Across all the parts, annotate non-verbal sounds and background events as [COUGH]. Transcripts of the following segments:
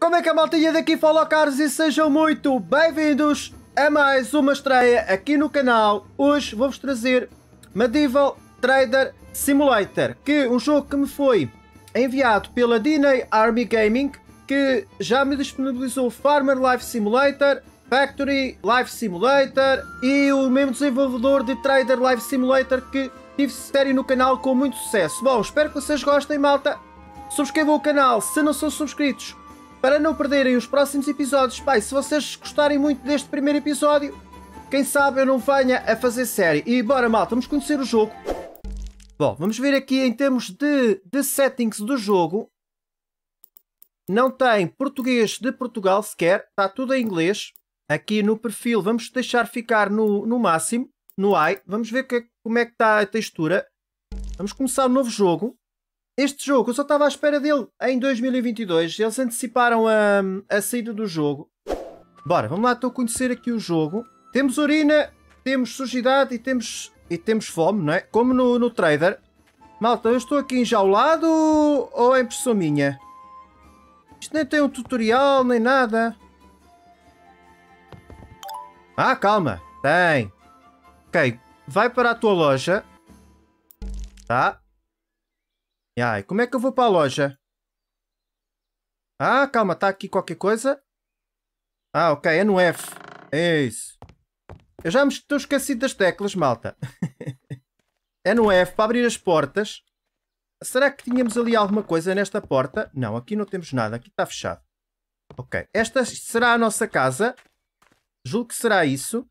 Como é que a maltinha daqui fala, caros? E sejam muito bem-vindos a mais uma estreia aqui no canal. Hoje vou-vos trazer Medieval Trader Simulator, que é um jogo que me foi enviado pela Disney Army Gaming, que já me disponibilizou Farmer Life Simulator, Factory Life Simulator e o mesmo desenvolvedor de Trader Life Simulator que tive série no canal com muito sucesso. Bom, espero que vocês gostem, malta. Subscrevam o canal se não são subscritos para não perderem os próximos episódios. Pai, se vocês gostarem muito deste primeiro episódio, quem sabe eu não venha a fazer série. E bora, malta, vamos conhecer o jogo. Bom, vamos ver aqui em termos de, de settings do jogo. Não tem português de Portugal sequer, está tudo em inglês. Aqui no perfil vamos deixar ficar no, no máximo, no high. Vamos ver que, como é que está a textura. Vamos começar um novo jogo. Este jogo, eu só estava à espera dele em 2022. Eles anteciparam a, a saída do jogo. Bora, vamos lá, estou a conhecer aqui o jogo. Temos urina, temos sujidade e temos, e temos fome, não é? Como no, no Trader. Malta, eu estou aqui enjaulado ou é impressão minha? Isto nem tem um tutorial, nem nada. Ah, calma. Tem. Ok, vai para a tua loja. Tá. Ai, como é que eu vou para a loja? Ah, calma, tá aqui qualquer coisa? Ah, ok, é no F. É isso. Eu já me estou esquecido das teclas, malta. [LAUGHS] é no F para abrir as portas. Será que tínhamos ali alguma coisa nesta porta? Não, aqui não temos nada. Aqui está fechado. Ok. Esta será a nossa casa. Julgo que será isso.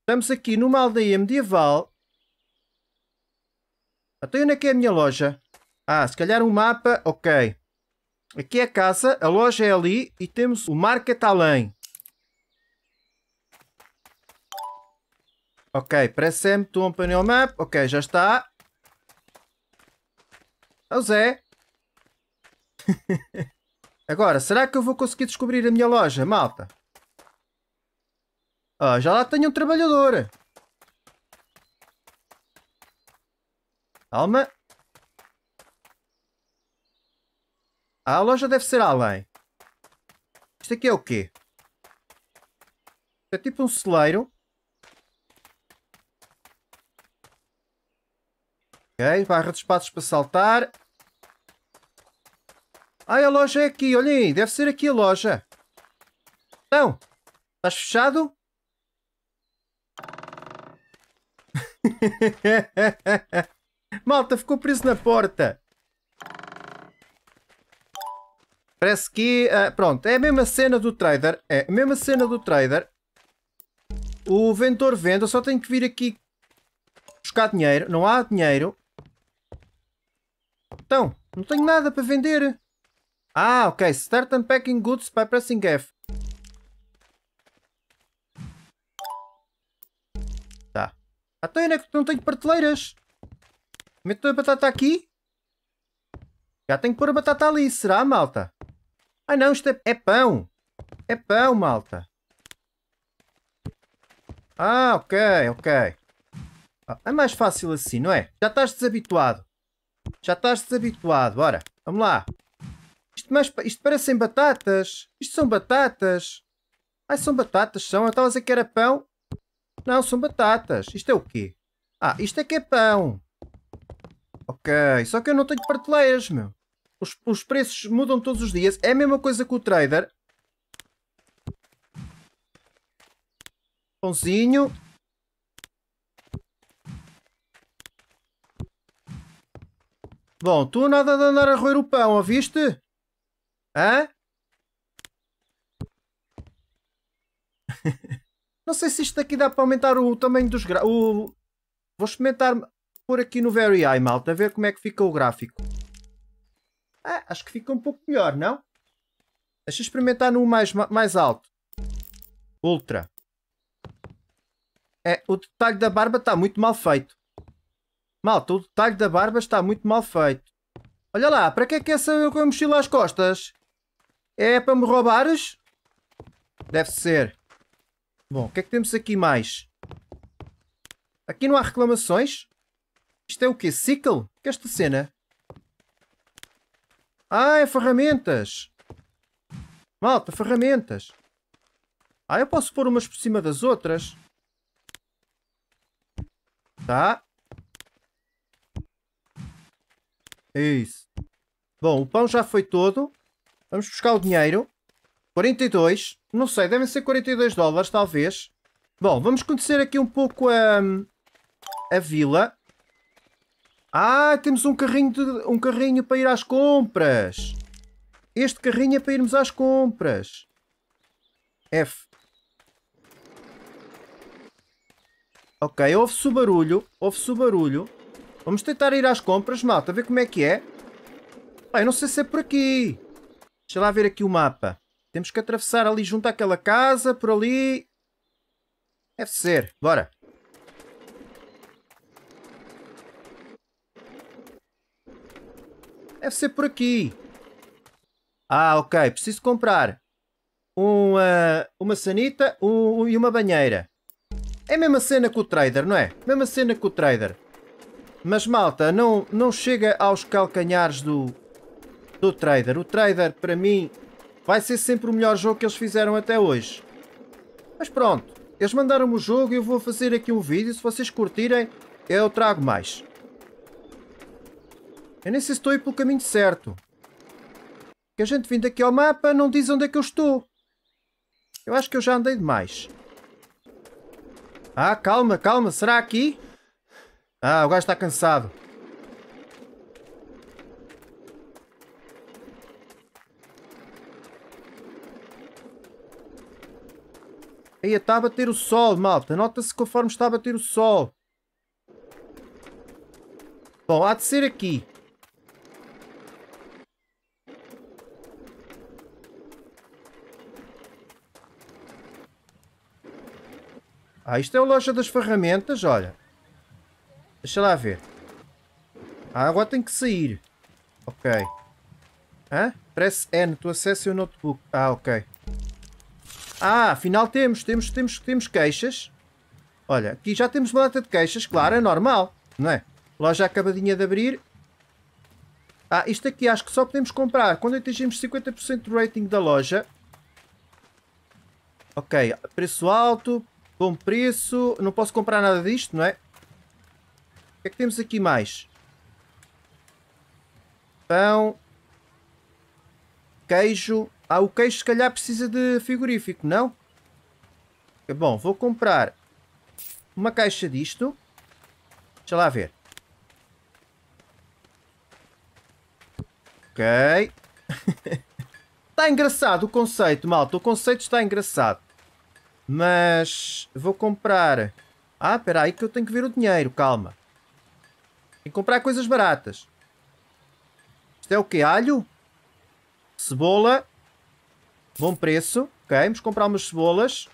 Estamos aqui numa aldeia medieval. Até então, onde é que é a minha loja? Ah, se calhar um mapa, ok. Aqui é a casa, a loja é ali e temos o market além. Ok, press-me, tu um panel map. Ok, já está. É Zé. [LAUGHS] Agora, será que eu vou conseguir descobrir a minha loja, malta? Ah, já lá tenho um trabalhador. Alma? Ah, a loja deve ser além. Isto aqui é o quê? É tipo um celeiro. Ok, barra de espaços para saltar. Ai, a loja é aqui, olhem, deve ser aqui a loja. Então, estás fechado? [LAUGHS] Malta, ficou preso na porta. Parece que... Uh, pronto, é a mesma cena do trader. É a mesma cena do trader. O vendedor vende, eu só tenho que vir aqui buscar dinheiro. Não há dinheiro. Então, não tenho nada para vender. Ah, ok. Start unpacking goods by pressing F. Tá. Até onde é que não tenho prateleiras? Meto a batata aqui. Já tenho que pôr a batata ali, será, malta? ah não, isto é, é pão. É pão, malta. Ah, ok, ok. Ah, é mais fácil assim, não é? Já estás desabituado. Já estás desabituado. Bora, vamos lá. Isto, mais, isto parecem batatas. Isto são batatas. ah são batatas, são. Eu estava a dizer que era pão. Não, são batatas. Isto é o quê? Ah, isto é que é pão. Ok, só que eu não tenho prateleiras, meu. Os, os preços mudam todos os dias. É a mesma coisa que o trader. Pãozinho. Bom, tu nada de andar a roer o pão, ouviste? Hã? [LAUGHS] não sei se isto aqui dá para aumentar o tamanho dos graus. O... Vou experimentar pôr aqui no Very Eye, malta, a ver como é que fica o gráfico. Ah, acho que fica um pouco melhor, não? Deixa eu experimentar no mais, mais alto. Ultra. É, o detalhe da barba está muito mal feito. Malta, o detalhe da barba está muito mal feito. Olha lá, para que é que é essa mochila às costas? É para me roubares? Deve ser. Bom, o que é que temos aqui mais? Aqui não há reclamações? Isto é o quê? Sickle? Que é esta cena? Ah, é ferramentas. Malta, ferramentas. Ah, eu posso pôr umas por cima das outras. Tá. É isso. Bom, o pão já foi todo. Vamos buscar o dinheiro. 42. Não sei, devem ser 42 dólares, talvez. Bom, vamos conhecer aqui um pouco a, a vila. Ah, temos um carrinho, de, um carrinho para ir às compras. Este carrinho é para irmos às compras. F. Ok, ouve-se o barulho. Ouve-se o barulho. Vamos tentar ir às compras, malta. Ver como é que é. Ah, eu não sei se é por aqui. Deixa lá ver aqui o mapa. Temos que atravessar ali junto àquela casa, por ali. Deve ser. Bora. Deve ser por aqui. Ah, ok. Preciso comprar uma, uma sanita um, e uma banheira. É a mesma cena que o trader, não é? Mesma cena que o trader. Mas malta, não, não chega aos calcanhares do, do trader. O trader, para mim, vai ser sempre o melhor jogo que eles fizeram até hoje. Mas pronto, eles mandaram-me o jogo e eu vou fazer aqui um vídeo. Se vocês curtirem, eu trago mais. Eu é nem sei se estou aí pelo caminho certo. Que a gente vindo aqui ao mapa não diz onde é que eu estou. Eu acho que eu já andei demais. Ah, calma, calma. Será aqui? Ah, o gajo está cansado. Aí está a bater o sol, malta. Nota-se conforme está a bater o sol. Bom, há de ser aqui. Ah, isto é a loja das ferramentas, olha. Deixa lá ver. Ah, agora tem que sair. Ok. Hã? Press N, tu acessa o notebook. Ah, ok. Ah, afinal temos, temos, temos, temos queixas. Olha, aqui já temos uma lata de queixas, claro, é normal, não é? Loja acabadinha de abrir. Ah, isto aqui acho que só podemos comprar quando atingimos 50% do rating da loja. Ok, preço alto, Bom preço. Não posso comprar nada disto, não é? O que é que temos aqui mais? Pão. Queijo. Ah, o queijo se calhar precisa de frigorífico, não? Bom, vou comprar uma caixa disto. Deixa lá ver. Ok. [LAUGHS] está engraçado o conceito, malta. O conceito está engraçado. Mas vou comprar. Ah, espera aí que eu tenho que ver o dinheiro, calma. Tenho que comprar coisas baratas. Isto é o que? Alho? Cebola. Bom preço. Ok, vamos comprar umas cebolas.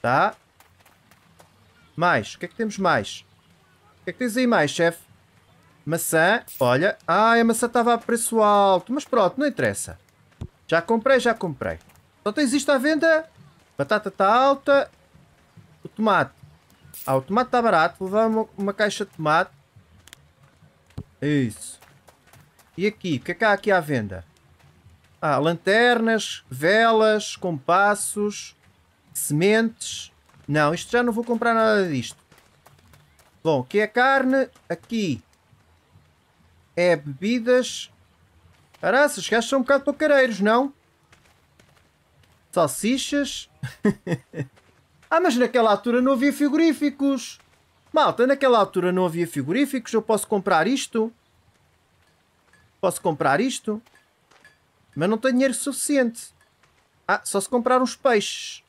Tá. Mais. O que é que temos mais? O que é que tens aí mais, chefe? Maçã. Olha. ah a maçã estava a preço alto. Mas pronto, não interessa. Já comprei, já comprei. Só tens isto à venda. Batata está alta. O tomate. Ah, o tomate está barato. Vou levar uma, uma caixa de tomate. É isso. E aqui? O que é que há aqui à venda? Ah, lanternas, velas, compassos, sementes. Não, isto já não vou comprar nada disto. Bom, aqui é carne. Aqui é bebidas. Caraças, gajos são um bocado pacareiros, não? salsichas. [LAUGHS] ah, mas naquela altura não havia frigoríficos. Malta, naquela altura não havia frigoríficos. Eu posso comprar isto? Posso comprar isto? Mas não tenho dinheiro suficiente. Ah, só se comprar uns peixes.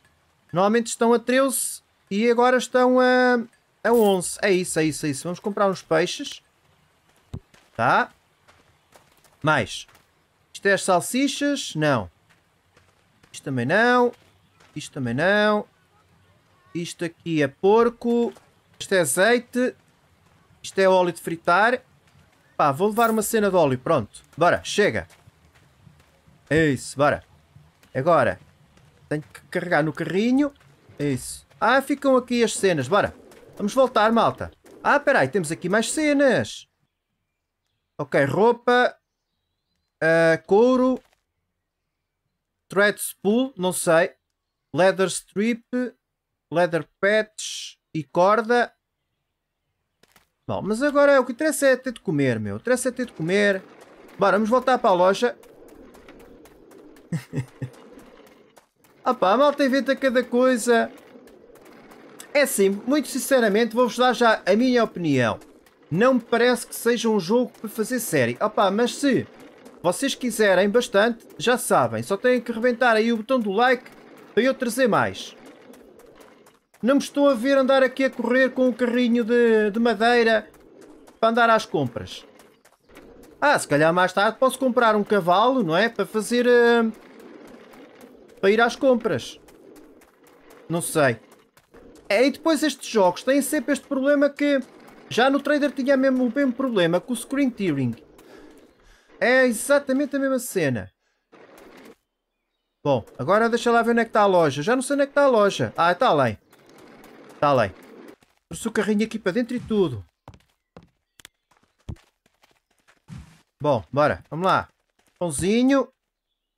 Normalmente estão a 13 e agora estão a, a 11. É isso, é isso, é isso. Vamos comprar uns peixes. Tá? Mais. Isto é as salsichas? Não. Isto também não. Isto também não. Isto aqui é porco. Isto é azeite. Isto é óleo de fritar. Pá, vou levar uma cena de óleo. Pronto. Bora, chega. É isso, bora. Agora, tenho que carregar no carrinho. É isso. Ah, ficam aqui as cenas. Bora. Vamos voltar, malta. Ah, peraí, temos aqui mais cenas. Ok, roupa. Uh, couro. Threads Pool, não sei. Leather Strip, Leather Patch e corda. Bom, mas agora o que interessa é ter de comer, meu. O que interessa é ter de comer. Bora, vamos voltar para a loja. ah [LAUGHS] a malta inventa cada coisa. É assim, muito sinceramente, vou-vos dar já a minha opinião. Não me parece que seja um jogo para fazer série. Opá, mas se vocês quiserem bastante, já sabem. Só têm que reventar aí o botão do like para eu trazer mais. Não me estou a ver andar aqui a correr com um carrinho de, de madeira para andar às compras. Ah, se calhar mais tarde posso comprar um cavalo, não é? Para fazer... Uh, para ir às compras. Não sei. É, e depois estes jogos têm sempre este problema que... Já no Trader tinha mesmo o mesmo problema com o Screen Tearing. É exatamente a mesma cena. Bom, agora deixa lá ver onde é que está a loja. Já não sei onde é que está a loja. Ah, está além. Está além. Trouxe o carrinho aqui para dentro e tudo. Bom, bora. Vamos lá. Pãozinho.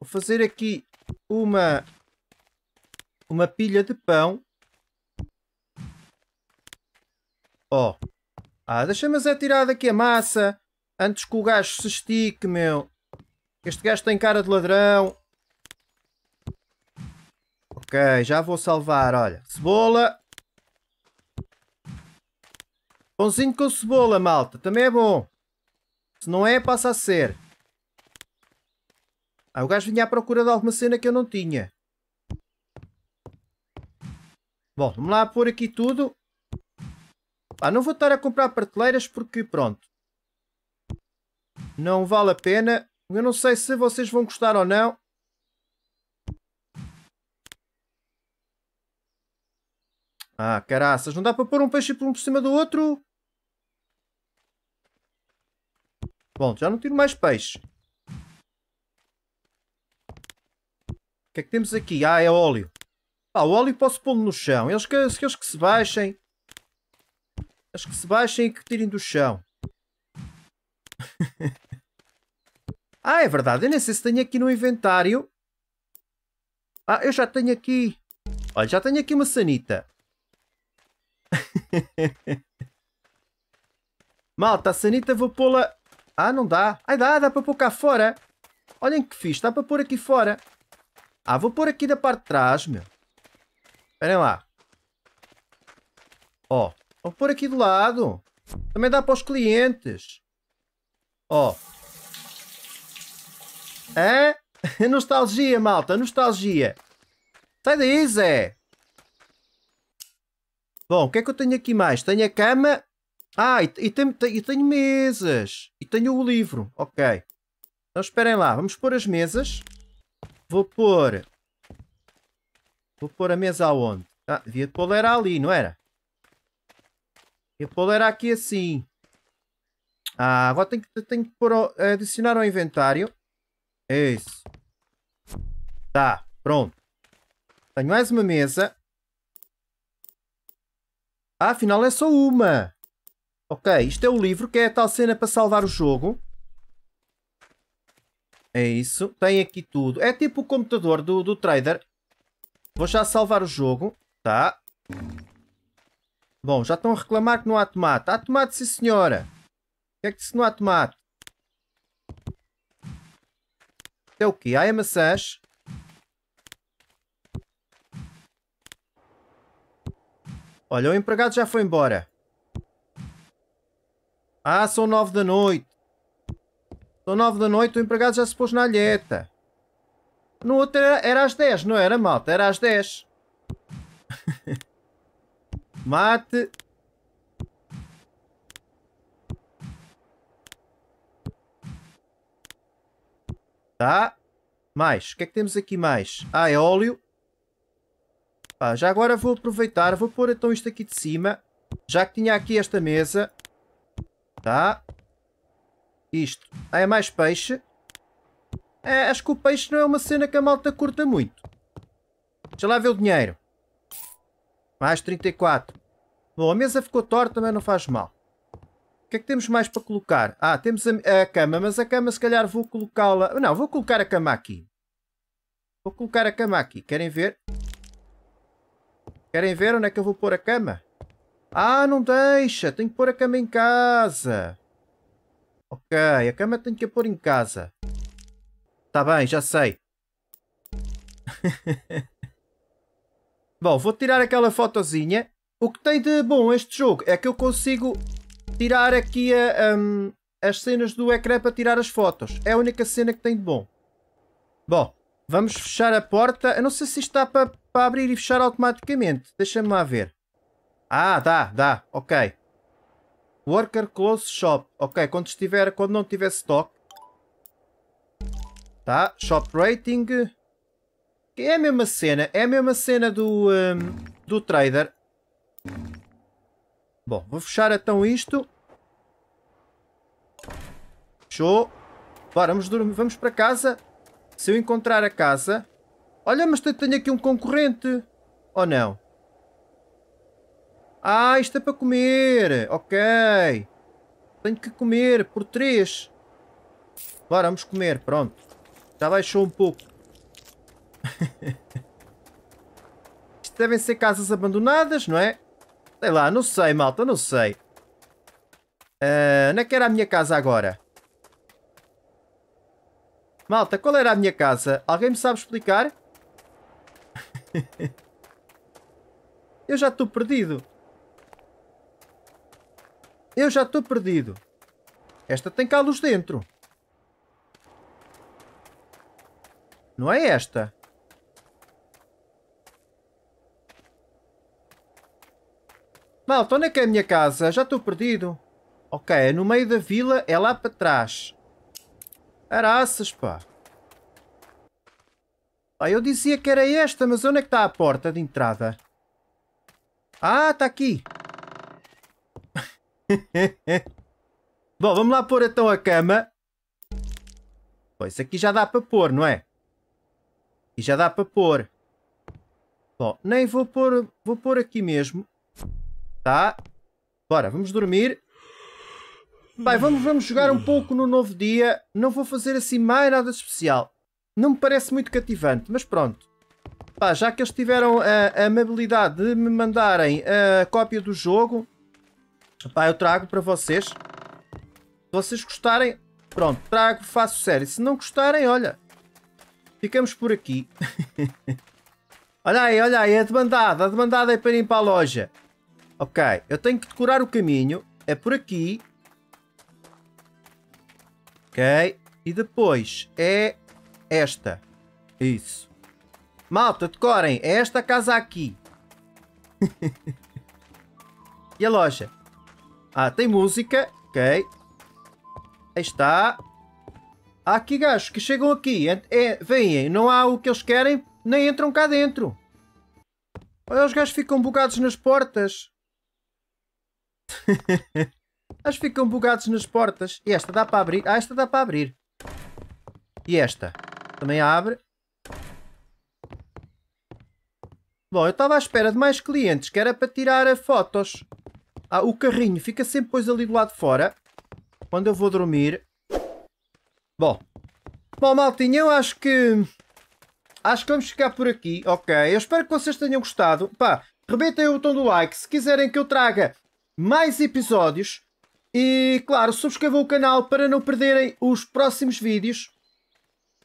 Vou fazer aqui uma... Uma pilha de pão. Ó. Oh. Ah, deixa-me tirar daqui a massa. Antes que o gajo se estique, meu. Este gajo tem cara de ladrão. Ok, já vou salvar, olha. Cebola. Pãozinho com cebola, malta. Também é bom. Se não é, passa a ser. Ah, o gajo vinha à procura de alguma cena que eu não tinha. Bom, vamos lá pôr aqui tudo. Ah, não vou estar a comprar prateleiras porque, pronto. Não vale a pena. Eu não sei se vocês vão gostar ou não. Ah, caraças. Não dá para pôr um peixe por um por cima do outro? Bom, já não tiro mais peixe. O que é que temos aqui? Ah, é óleo. Ah, o óleo posso pô-lo no chão. Eles que, eles que se baixem. Eles que se baixem e que tirem do chão. [LAUGHS] Ah, é verdade. Eu nem sei se tenho aqui no inventário. Ah, eu já tenho aqui. Olha, já tenho aqui uma sanita. [LAUGHS] Malta, a sanita vou pô-la... Ah, não dá. Ai, dá. Dá para pôr cá fora. Olhem que fiz. Dá para pôr aqui fora. Ah, vou pôr aqui da parte de trás, meu. Esperem lá. Ó. Oh, vou pôr aqui do lado. Também dá para os clientes. Ó. Oh. É? Hã? [LAUGHS] Nostalgia, malta, nostalgia. Sai daí, Zé. Bom, o que é que eu tenho aqui mais? Tenho a cama. Ah, e, e, tenho, e tenho mesas. E tenho o livro. Ok. Então esperem lá. Vamos pôr as mesas. Vou pôr... Vou pôr a mesa aonde? Ah, devia pôr era ali, não era? Devia pôr era aqui assim. Ah, agora tenho que, tenho que pôr, adicionar ao inventário. É Isso. Tá, pronto. Tenho mais uma mesa. Ah, afinal é só uma. Ok, isto é o livro, que é a tal cena para salvar o jogo. É isso. Tem aqui tudo. É tipo o computador do, do trader. Vou já salvar o jogo. Tá. Bom, já estão a reclamar que não há tomate. Há tomate, sim senhora. O que é que disse que não há tomate? É o quê? Ah, a maçãs? Olha, o empregado já foi embora. Ah, são nove da noite. São nove da noite, o empregado já se pôs na alheta. No outro era, era às dez, não era, malta? Era às dez. [LAUGHS] Mate Tá. Mais. O que é que temos aqui mais? Ah, é óleo. ah já agora vou aproveitar. Vou pôr então isto aqui de cima. Já que tinha aqui esta mesa. Tá. Isto. Ah, é mais peixe. É, acho que o peixe não é uma cena que a malta curta muito. Deixa lá ver o dinheiro. Mais 34. Bom, a mesa ficou torta, mas não faz mal. O que é que temos mais para colocar? Ah, temos a, a cama, mas a cama se calhar vou colocá-la... Não, vou colocar a cama aqui. Vou colocar a cama aqui. Querem ver? Querem ver onde é que eu vou pôr a cama? Ah, não deixa! Tenho que pôr a cama em casa. Ok, a cama tenho que a pôr em casa. Tá bem, já sei. [LAUGHS] bom, vou tirar aquela fotozinha. O que tem de bom este jogo é que eu consigo tirar aqui a, um, as cenas do ecrã para tirar as fotos. É a única cena que tem de bom. Bom, vamos fechar a porta. Eu não sei se isto para, para abrir e fechar automaticamente. Deixa-me lá ver. Ah, dá, dá. Ok. Worker Close Shop. Ok, quando estiver, quando não tiver stock. Tá, Shop Rating. É a mesma cena, é a mesma cena do, um, do trader. Bom, vou fechar então isto. Fechou. Bora, vamos dormir. Vamos para casa. Se eu encontrar a casa... Olha, mas tenho aqui um concorrente. Ou oh, não? Ah, isto é para comer. Ok. Tenho que comer por três. Bora, vamos comer. Pronto. Já baixou um pouco. [LAUGHS] isto devem ser casas abandonadas, não é? Sei lá, não sei, malta, não sei. Uh, onde é que era a minha casa agora? Malta, qual era a minha casa? Alguém me sabe explicar? [LAUGHS] Eu já estou perdido. Eu já estou perdido. Esta tem calos dentro. Não é esta? Malta, onde é que é a minha casa? Já estou perdido. Ok, é no meio da vila, é lá para trás. Araças, pá. Ah, eu dizia que era esta, mas onde é que está a porta de entrada? Ah, está aqui. [LAUGHS] Bom, vamos lá pôr então a cama. Pois aqui já dá para pôr, não é? E já dá para pôr. Bom, nem vou pôr, vou pôr aqui mesmo. Tá? Bora, vamos dormir. Vai, vamos, vamos jogar um pouco no novo dia. Não vou fazer assim mais nada especial. Não me parece muito cativante, mas pronto. Pá, já que eles tiveram a, a amabilidade de me mandarem a cópia do jogo, pá, eu trago para vocês. Se vocês gostarem, pronto, trago, faço sério. Se não gostarem, olha, ficamos por aqui. [LAUGHS] olha aí, olha aí, a demandada, a demandada é para ir para a loja. Ok, eu tenho que decorar o caminho. É por aqui. Ok. E depois é esta. Isso. Malta, decorem. É esta casa aqui. [LAUGHS] e a loja? Ah, tem música. Ok. Aí está. Há aqui gajos que chegam aqui. É, é, vêm, não há o que eles querem, nem entram cá dentro. Olha, os gajos ficam bugados nas portas. As ficam bugados nas portas. E esta dá para abrir. Ah, esta dá para abrir. E esta. Também abre. Bom, eu estava à espera de mais clientes, que era para tirar fotos. Ah, o carrinho fica sempre pois ali do lado de fora. Quando eu vou dormir. Bom. Bom, maltinha, eu acho que... Acho que vamos ficar por aqui, ok? Eu espero que vocês tenham gostado. Pá, rebentem o botão do like se quiserem que eu traga mais episódios. E, claro, subscrevam o canal para não perderem os próximos vídeos.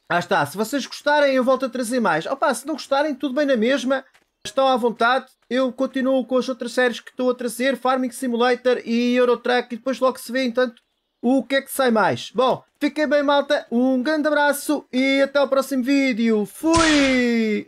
Ah está, se vocês gostarem eu volto a trazer mais. Opa, se não gostarem, tudo bem na mesma. Estão à vontade. Eu continuo com as outras séries que estou a trazer. Farming Simulator e Eurotruck. E depois logo se vê, entanto, o que é que sai mais. Bom, fiquem bem malta. Um grande abraço e até o próximo vídeo. Fui!